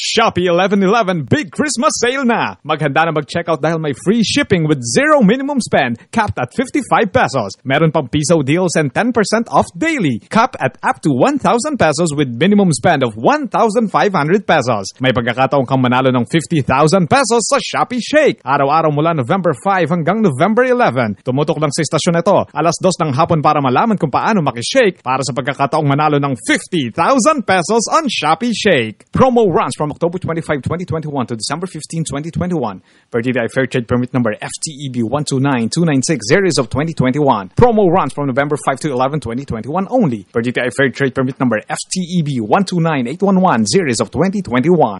Shopee 1111 Big Christmas Sale na! Maghanda na mag-checkout dahil may free shipping with zero minimum spend capped at 55 pesos. Meron pang piso deals and 10% off daily capped at up to 1,000 pesos with minimum spend of 1,500 pesos. May pagkakataon kang manalo ng 50,000 pesos sa Shopee Shake. Araw-araw mula November 5 hanggang November 11. Tumutok lang sa istasyon ito alas 2 ng hapon para malaman kung paano makishake para sa pagkakataong manalo ng 50,000 pesos on Shopee Shake. Promo runs from from October 25, 2021 to December 15, 2021 per DVI Fair Trade Permit number FTEB 129296 series of 2021. Promo runs from November 5 to 11, 2021 only per DVI Fair Trade Permit number FTEB 129811 series of 2021.